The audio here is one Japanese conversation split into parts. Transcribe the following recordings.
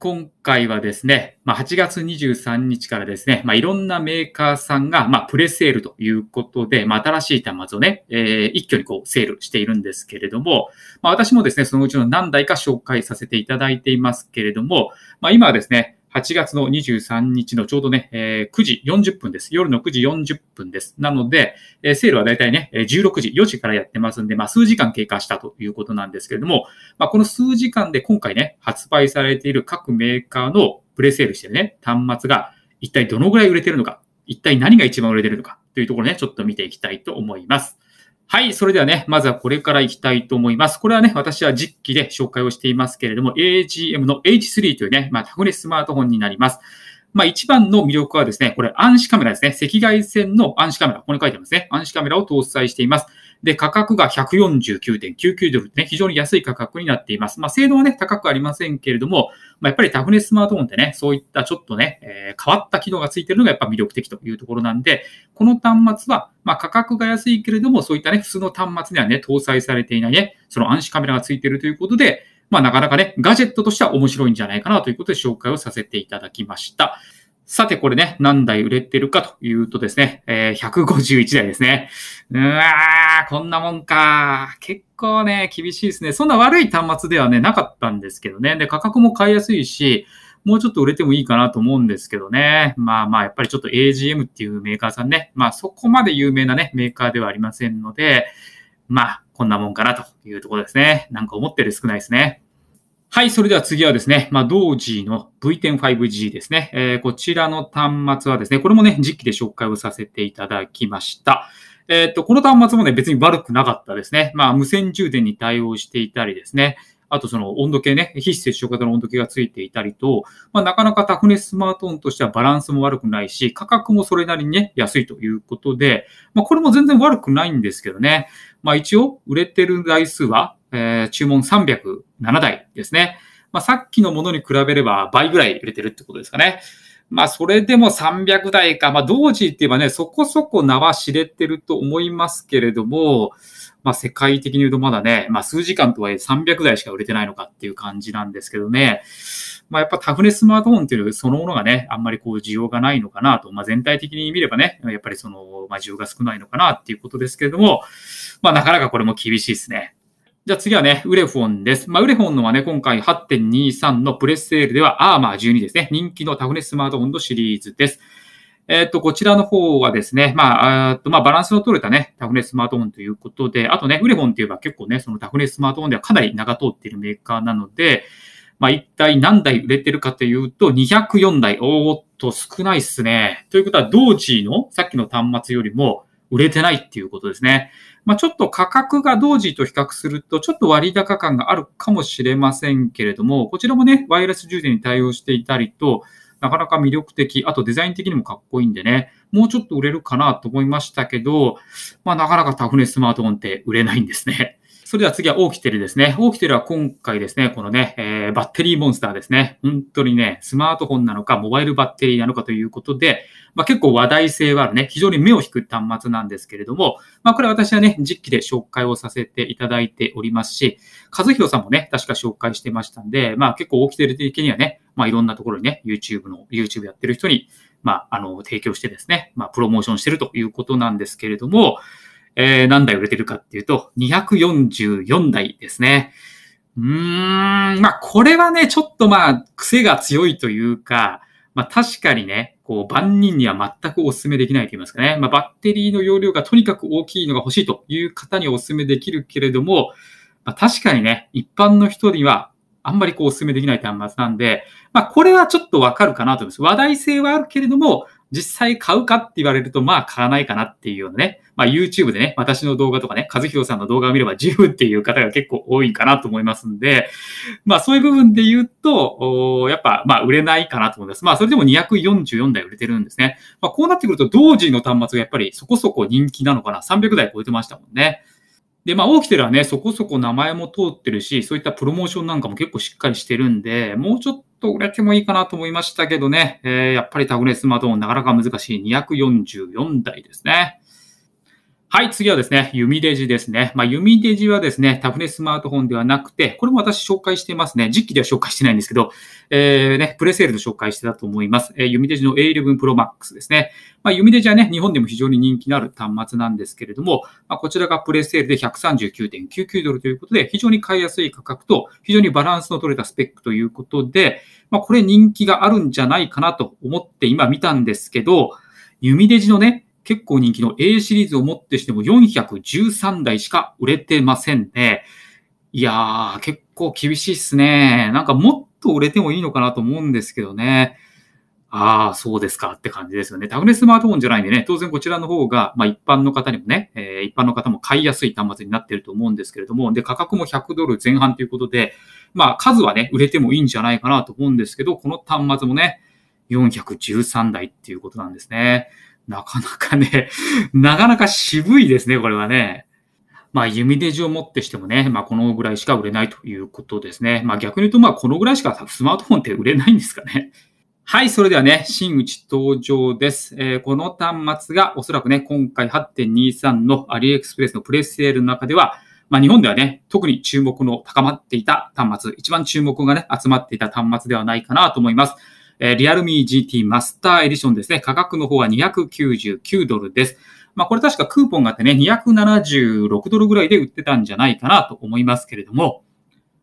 今回はですね、まあ、8月23日からですね、まあ、いろんなメーカーさんが、まあ、プレセールということで、まあ、新しい端末をね、えー、一挙にこう、セールしているんですけれども、まあ、私もですね、そのうちの何台か紹介させていただいていますけれども、まあ、今はですね、8月の23日のちょうどね、え9時40分です。夜の9時40分です。なので、えセールはだいたいね、16時、4時からやってますんで、まあ、数時間経過したということなんですけれども、まあ、この数時間で今回ね、発売されている各メーカーのプレセールしてるね、端末が一体どのぐらい売れてるのか、一体何が一番売れてるのかというところね、ちょっと見ていきたいと思います。はい。それではね、まずはこれからいきたいと思います。これはね、私は実機で紹介をしていますけれども、AGM の H3 というね、まあ、タグレスマートフォンになります。まあ、一番の魅力はですね、これ暗視カメラですね。赤外線の暗視カメラ。ここに書いてますね。暗視カメラを搭載しています。で、価格が149.99ドルってね、非常に安い価格になっています。まあ、性能はね、高くありませんけれども、まあ、やっぱりタフネススマートフォンってね、そういったちょっとね、えー、変わった機能がついてるのがやっぱ魅力的というところなんで、この端末は、まあ、価格が安いけれども、そういったね、普通の端末にはね、搭載されていないね、その暗視カメラがついてるということで、まあなかなかね、ガジェットとしては面白いんじゃないかなということで紹介をさせていただきました。さて、これね、何台売れてるかというとですね、えー、151台ですね。うわー、こんなもんか。結構ね、厳しいですね。そんな悪い端末ではね、なかったんですけどね。で、価格も買いやすいし、もうちょっと売れてもいいかなと思うんですけどね。まあまあ、やっぱりちょっと AGM っていうメーカーさんね。まあそこまで有名なね、メーカーではありませんので、まあ、こんなもんかなというところですね。なんか思ってる少ないですね。はい。それでは次はですね、まあ、同時の V10.5G ですね。えー、こちらの端末はですね、これもね、実機で紹介をさせていただきました。えー、っと、この端末もね、別に悪くなかったですね。まあ、無線充電に対応していたりですね。あとその温度計ね、非接触型の温度計がついていたりと、まあ、なかなかタフネススマートフォンとしてはバランスも悪くないし、価格もそれなりにね、安いということで、まあ、これも全然悪くないんですけどね。まあ一応売れてる台数は、えー、注文307台ですね。まあさっきのものに比べれば倍ぐらい売れてるってことですかね。まあ、それでも300台か、まあ、同時って言えばね、そこそこ名は知れてると思いますけれども、まあ、世界的に言うとまだね、まあ、数時間とはいえ300台しか売れてないのかっていう感じなんですけどね、まあ、やっぱタフネスマートフォンっていうそのものがね、あんまりこう需要がないのかなと、まあ、全体的に見ればね、やっぱりその、まあ、需要が少ないのかなっていうことですけれども、まあ、なかなかこれも厳しいですね。じゃあ次はね、ウレフォンです。まあ、ウレフォンのはね、今回8.23のプレスセールではアーマー12ですね。人気のタフネススマートフォンのシリーズです。えっ、ー、と、こちらの方はですね、まあ、とまあ、バランスの取れたね、タフネススマートフォンということで、あとね、ウレフォンといえば結構ね、そのタフネススマートフォンではかなり長通っているメーカーなので、まあ、一体何台売れてるかというと、204台。おーっと、少ないっすね。ということは、同時のさっきの端末よりも売れてないっていうことですね。まあ、ちょっと価格が同時と比較すると、ちょっと割高感があるかもしれませんけれども、こちらもね、ワイヤレス充電に対応していたりと、なかなか魅力的、あとデザイン的にもかっこいいんでね、もうちょっと売れるかなと思いましたけど、まあ、なかなかタフネスマートフォンって売れないんですね。それでは次はオーキテルですね。オーキテルは今回ですね、このね、えー、バッテリーモンスターですね。本当にね、スマートフォンなのか、モバイルバッテリーなのかということで、まあ、結構話題性はあるね、非常に目を引く端末なんですけれども、まあ、これ私はね、実機で紹介をさせていただいておりますし、和弘さんもね、確か紹介してましたんで、まあ、結構オーキテル的にはね、まあ、いろんなところにね、YouTube の、YouTube やってる人に、まあ、あの、提供してですね、まあ、プロモーションしてるということなんですけれども、えー、何台売れてるかっていうと、244台ですね。うーん、まあ、これはね、ちょっとまあ、癖が強いというか、まあ、確かにね、こう、万人には全くお勧めできないと言いますかね。まあ、バッテリーの容量がとにかく大きいのが欲しいという方にお勧めできるけれども、まあ、確かにね、一般の人にはあんまりこうお勧めできない端末なんで、まあ、これはちょっとわかるかなと思います。話題性はあるけれども、実際買うかって言われると、まあ買わないかなっていうようなね、まあ YouTube でね、私の動画とかね、和弘さんの動画を見れば十分っていう方が結構多いかなと思いますんで、まあそういう部分で言うと、やっぱまあ売れないかなと思います。まあそれでも244台売れてるんですね。まあこうなってくると同時の端末がやっぱりそこそこ人気なのかな、300台超えてましたもんね。で、まあ、起きてるはね、そこそこ名前も通ってるし、そういったプロモーションなんかも結構しっかりしてるんで、もうちょっと売れてもいいかなと思いましたけどね、えー、やっぱりタグレスマーンなかなか難しい244台ですね。はい、次はですね、弓デジですね。まあ、弓デジはですね、タフネスマートフォンではなくて、これも私紹介してますね。実機では紹介してないんですけど、えー、ね、プレセールで紹介してたと思います。えー、弓デジの A11 Pro Max ですね。まあ、弓デジはね、日本でも非常に人気のある端末なんですけれども、まあ、こちらがプレセールで139.99ドルということで、非常に買いやすい価格と、非常にバランスの取れたスペックということで、まあ、これ人気があるんじゃないかなと思って今見たんですけど、弓デジのね、結構人気の A シリーズをもってしても413台しか売れてませんで、いやー、結構厳しいっすね。なんかもっと売れてもいいのかなと思うんですけどね。ああ、そうですかって感じですよね。タグレスマートフォンじゃないんでね、当然こちらの方が、まあ一般の方にもね、えー、一般の方も買いやすい端末になってると思うんですけれども、で、価格も100ドル前半ということで、まあ数はね、売れてもいいんじゃないかなと思うんですけど、この端末もね、413台っていうことなんですね。なかなかね、なかなか渋いですね、これはね。まあ、弓デジを持ってしてもね、まあ、このぐらいしか売れないということですね。まあ、逆に言うと、まあ、このぐらいしかスマートフォンって売れないんですかね。はい、それではね、真打登場です。えー、この端末がおそらくね、今回8.23のアリエクスプレスのプレスセールの中では、まあ、日本ではね、特に注目の高まっていた端末、一番注目がね、集まっていた端末ではないかなと思います。えー、リアルミー GT マスターエディションですね。価格の方は299ドルです。まあ、これ確かクーポンがあってね、276ドルぐらいで売ってたんじゃないかなと思いますけれども、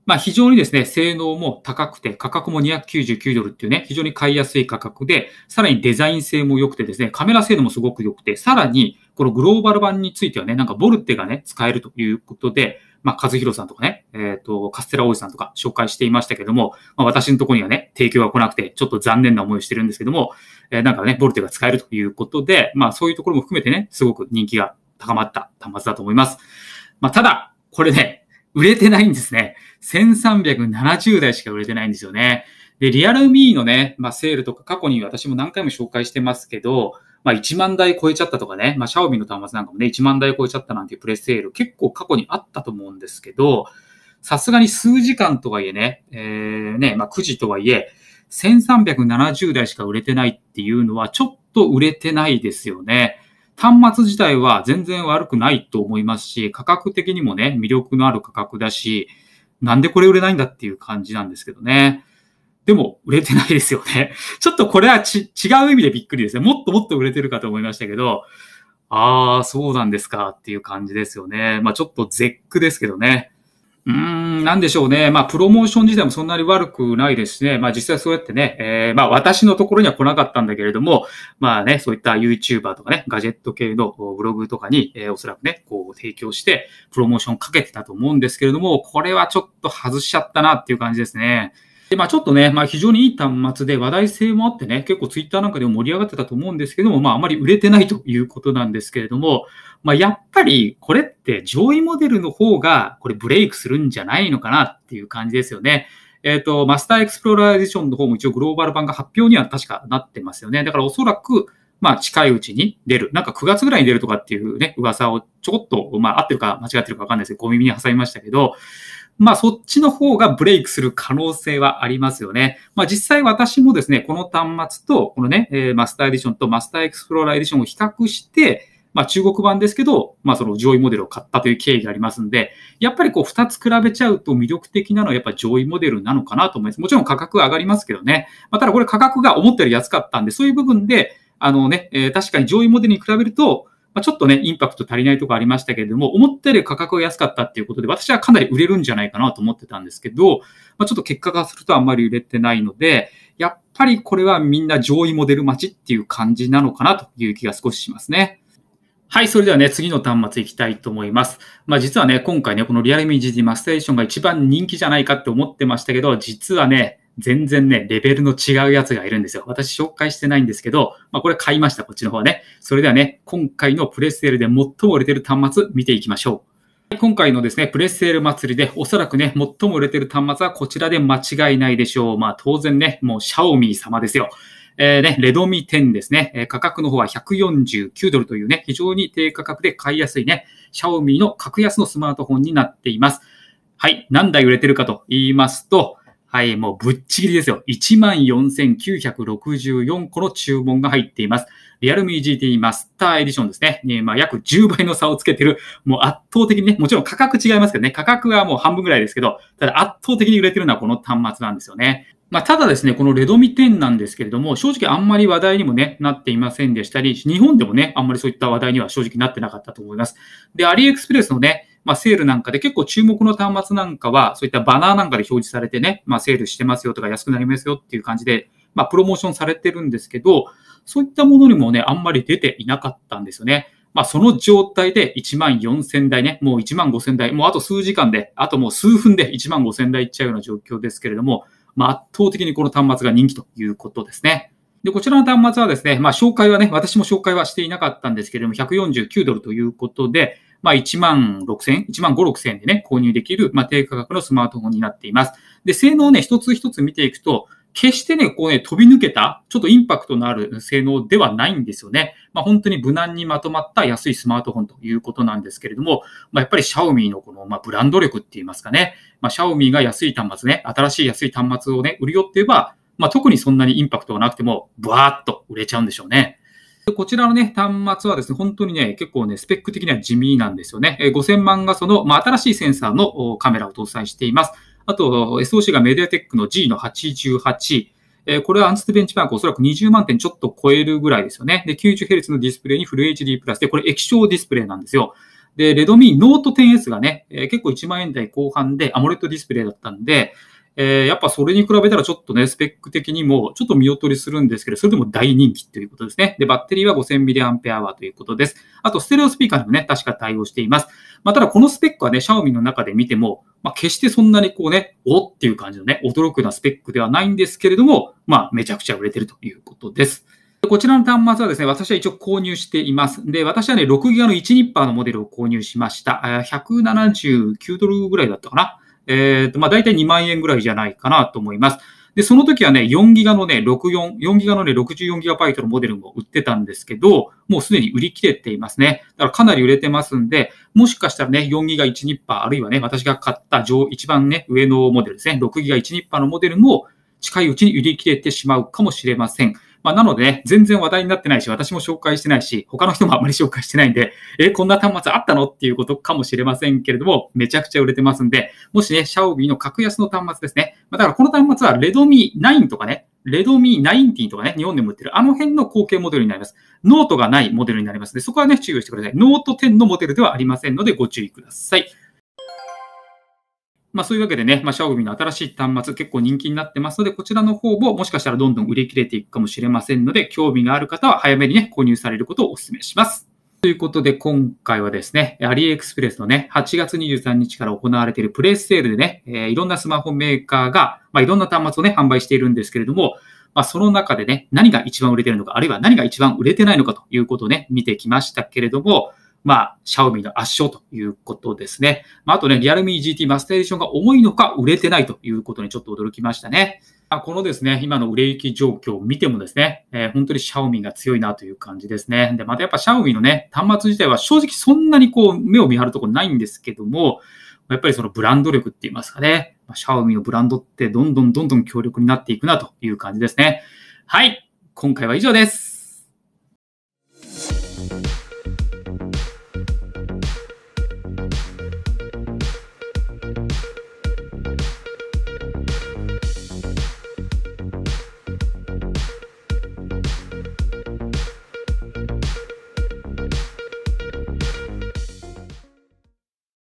まあ、非常にですね、性能も高くて、価格も299ドルっていうね、非常に買いやすい価格で、さらにデザイン性も良くてですね、カメラ性能もすごく良くて、さらに、このグローバル版についてはね、なんかボルテがね、使えるということで、まあ、和弘さんとかね、えっ、ー、と、カステラ王子さんとか紹介していましたけども、まあ、私のところにはね、提供が来なくて、ちょっと残念な思いをしてるんですけども、えー、なんかね、ボルテが使えるということで、まあそういうところも含めてね、すごく人気が高まった端末だと思います。まあただ、これね、売れてないんですね。1370台しか売れてないんですよね。で、リアルミーのね、まあセールとか過去に私も何回も紹介してますけど、まあ1万台超えちゃったとかね、まあシャオミの端末なんかもね、1万台超えちゃったなんていうプレスセール結構過去にあったと思うんですけど、さすがに数時間とはいえね、えー、ね、まあ、9時とはいえ、1370台しか売れてないっていうのは、ちょっと売れてないですよね。端末自体は全然悪くないと思いますし、価格的にもね、魅力のある価格だし、なんでこれ売れないんだっていう感じなんですけどね。でも、売れてないですよね。ちょっとこれはち違う意味でびっくりですね。もっともっと売れてるかと思いましたけど、ああ、そうなんですかっていう感じですよね。まあちょっと絶句ですけどね。うーん、なんでしょうね。まあ、プロモーション自体もそんなに悪くないですね。まあ、実際そうやってね、えー、まあ、私のところには来なかったんだけれども、まあね、そういった YouTuber とかね、ガジェット系のブログとかに、えー、おそらくね、こう、提供して、プロモーションかけてたと思うんですけれども、これはちょっと外しちゃったなっていう感じですね。で、まあちょっとね、まあ非常にいい端末で話題性もあってね、結構ツイッターなんかでも盛り上がってたと思うんですけども、まああまり売れてないということなんですけれども、まあやっぱりこれって上位モデルの方がこれブレイクするんじゃないのかなっていう感じですよね。えっ、ー、と、マスターエクスプローラーエディションの方も一応グローバル版が発表には確かなってますよね。だからおそらく、まあ近いうちに出る。なんか9月ぐらいに出るとかっていうね、噂をちょこっと、まあ合ってるか間違ってるかわかんないですけど、小耳に挟みましたけど、まあそっちの方がブレイクする可能性はありますよね。まあ実際私もですね、この端末と、このね、えマスターエディションとマスターエクスプローラーエディションを比較して、まあ中国版ですけど、まあその上位モデルを買ったという経緯がありますんで、やっぱりこう2つ比べちゃうと魅力的なのはやっぱ上位モデルなのかなと思います。もちろん価格は上がりますけどね。まあ、ただこれ価格が思ったより安かったんで、そういう部分で、あのね、え確かに上位モデルに比べると、まあ、ちょっとね、インパクト足りないとこありましたけれども、思ったより価格が安かったっていうことで、私はかなり売れるんじゃないかなと思ってたんですけど、まあ、ちょっと結果がするとあんまり売れてないので、やっぱりこれはみんな上位モデル待ちっていう感じなのかなという気が少ししますね。はい、それではね、次の端末いきたいと思います。まあ実はね、今回ね、このリアルミ GT マステーションが一番人気じゃないかって思ってましたけど、実はね、全然ね、レベルの違うやつがいるんですよ。私紹介してないんですけど、まあこれ買いました、こっちの方はね。それではね、今回のプレスセールで最も売れてる端末見ていきましょう。今回のですね、プレスセール祭りでおそらくね、最も売れてる端末はこちらで間違いないでしょう。まあ当然ね、もうシャオミー様ですよ。えー、ね、レドミ10ですね、えー。価格の方は149ドルというね、非常に低価格で買いやすいね、シャオミの格安のスマートフォンになっています。はい、何台売れてるかと言いますと、はい、もうぶっちぎりですよ。14,964個の注文が入っています。リアルミ GT マスターエディションですね。ねまあ、約10倍の差をつけてる。もう圧倒的にね、もちろん価格違いますけどね、価格はもう半分ぐらいですけど、ただ圧倒的に売れてるのはこの端末なんですよね。まあ、ただですね、このレドミ10なんですけれども、正直あんまり話題にもね、なっていませんでしたり、日本でもね、あんまりそういった話題には正直なってなかったと思います。で、アリエクスプレスのね、まあ、セールなんかで結構注目の端末なんかは、そういったバナーなんかで表示されてね、まあ、セールしてますよとか安くなりますよっていう感じで、まあ、プロモーションされてるんですけど、そういったものにもね、あんまり出ていなかったんですよね。まあ、その状態で1万4000台ね、もう1万5000台、もうあと数時間で、あともう数分で1万5000台いっちゃうような状況ですけれども、まあ、圧倒的にこの端末が人気ということですね。で、こちらの端末はですね、まあ、紹介はね、私も紹介はしていなかったんですけれども、149ドルということで、まあ、1万6千、1万5、6千円でね、購入できる、まあ、低価格のスマートフォンになっています。で、性能をね、一つ一つ見ていくと、決してね、こうね、飛び抜けた、ちょっとインパクトのある性能ではないんですよね。まあ本当に無難にまとまった安いスマートフォンということなんですけれども、まあやっぱりシャオミのこの、まあブランド力って言いますかね。まあシャオミが安い端末ね、新しい安い端末をね、売るよって言えば、まあ特にそんなにインパクトがなくても、ブワーッと売れちゃうんでしょうね。でこちらのね、端末はですね、本当にね、結構ね、スペック的には地味なんですよね。え5000万画素の、まあ、新しいセンサーのカメラを搭載しています。あと、SOC がメディアテックの G の88。えこれはアンストベンチマークおそらく20万点ちょっと超えるぐらいですよね。で、90Hz のディスプレイにフル HD プラスで、これ液晶ディスプレイなんですよ。で、レドミーノート 10S がね、え結構1万円台後半でアモレットディスプレイだったんで、えー、やっぱそれに比べたらちょっとね、スペック的にもちょっと見劣りするんですけど、それでも大人気ということですね。で、バッテリーは 5000mAh ということです。あと、ステレオスピーカーにもね、確か対応しています。まあ、ただこのスペックはね、シャオミの中で見ても、まあ、決してそんなにこうね、おっていう感じのね、驚くようなスペックではないんですけれども、まあ、めちゃくちゃ売れてるということです。こちらの端末はですね、私は一応購入しています。で、私はね、6ギガの1ニッパーのモデルを購入しました。179ドルぐらいだったかな。えっ、と、まあ、大体2万円ぐらいじゃないかなと思います。で、その時はね、4ギガのね、64、4ギガのね、64ギガバイトのモデルも売ってたんですけど、もうすでに売り切れていますね。だからかなり売れてますんで、もしかしたらね、4ギガ1ニッパー、あるいはね、私が買った上、一番ね、上のモデルですね、6ギガ1ニッパーのモデルも、近いうちに売り切れてしまうかもしれません。まあ、なので、ね、全然話題になってないし、私も紹介してないし、他の人もあまり紹介してないんで、えこんな端末あったのっていうことかもしれませんけれども、めちゃくちゃ売れてますんで、もしね、シャオーの格安の端末ですね。まあ、だからこの端末は、レドミ9とかね、レドミ9とかね、日本でも売ってる、あの辺の後継モデルになります。ノートがないモデルになりますので、そこはね、注意してください。ノート10のモデルではありませんので、ご注意ください。まあ、そういうわけでね、まあ、シャオ o の新しい端末結構人気になってますので、こちらの方ももしかしたらどんどん売り切れていくかもしれませんので、興味がある方は早めにね、購入されることをお勧めします。ということで、今回はですね、アリエクスプレスのね、8月23日から行われているプレイスセールでね、えー、いろんなスマホメーカーが、まあ、いろんな端末をね、販売しているんですけれども、まあ、その中でね、何が一番売れてるのか、あるいは何が一番売れてないのかということをね、見てきましたけれども、まあ、シャオミの圧勝ということですね。まあ、あとね、リアルミ GT マステーションが重いのか売れてないということにちょっと驚きましたね。まあ、このですね、今の売れ行き状況を見てもですね、えー、本当にシャオミが強いなという感じですね。で、またやっぱシャオミのね、端末自体は正直そんなにこう目を見張るとこないんですけども、やっぱりそのブランド力って言いますかね、まあ、シャオミのブランドってどんどんどんどん強力になっていくなという感じですね。はい、今回は以上です。